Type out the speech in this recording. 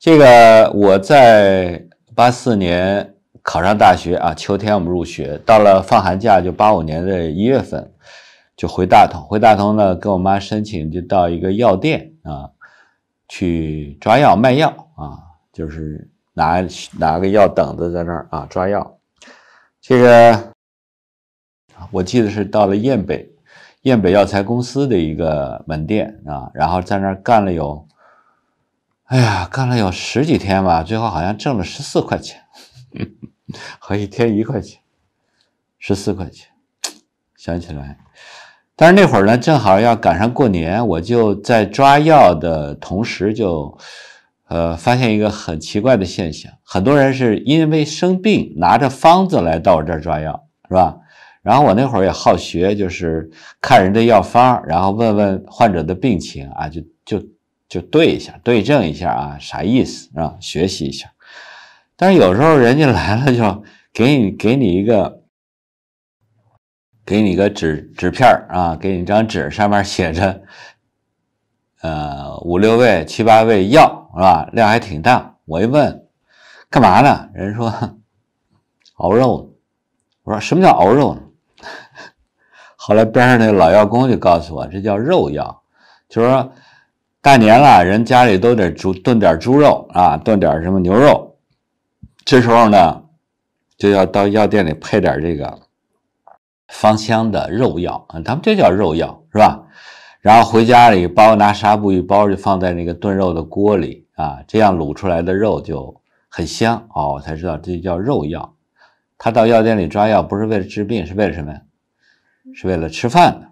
这个我在八四年考上大学啊，秋天我们入学，到了放寒假就八五年的一月份，就回大同，回大同呢，跟我妈申请就到一个药店啊，去抓药卖药啊，就是拿拿个药等着在那儿啊抓药。这个我记得是到了雁北，雁北药材公司的一个门店啊，然后在那儿干了有。哎呀，干了有十几天吧，最后好像挣了十四块钱，和一天一块钱，十四块钱，想起来。但是那会儿呢，正好要赶上过年，我就在抓药的同时，就，呃，发现一个很奇怪的现象，很多人是因为生病拿着方子来到我这儿抓药，是吧？然后我那会儿也好学，就是看人的药方，然后问问患者的病情啊，就就。就对一下，对症一下啊，啥意思是吧？学习一下。但是有时候人家来了就给你给你一个给你个纸纸片啊，给你张纸，上面写着呃五六味七八味药是吧？量还挺大。我一问，干嘛呢？人说 熬肉我说什么叫熬肉呢？后来边上那个老药工就告诉我，这叫肉药，就是说。大年了，人家里都得煮炖点猪肉啊，炖点什么牛肉。这时候呢，就要到药店里配点这个芳香的肉药啊，他们这叫肉药是吧？然后回家里包拿纱布一包，就放在那个炖肉的锅里啊，这样卤出来的肉就很香哦。我才知道这叫肉药。他到药店里抓药不是为了治病，是为了什么呀？是为了吃饭的。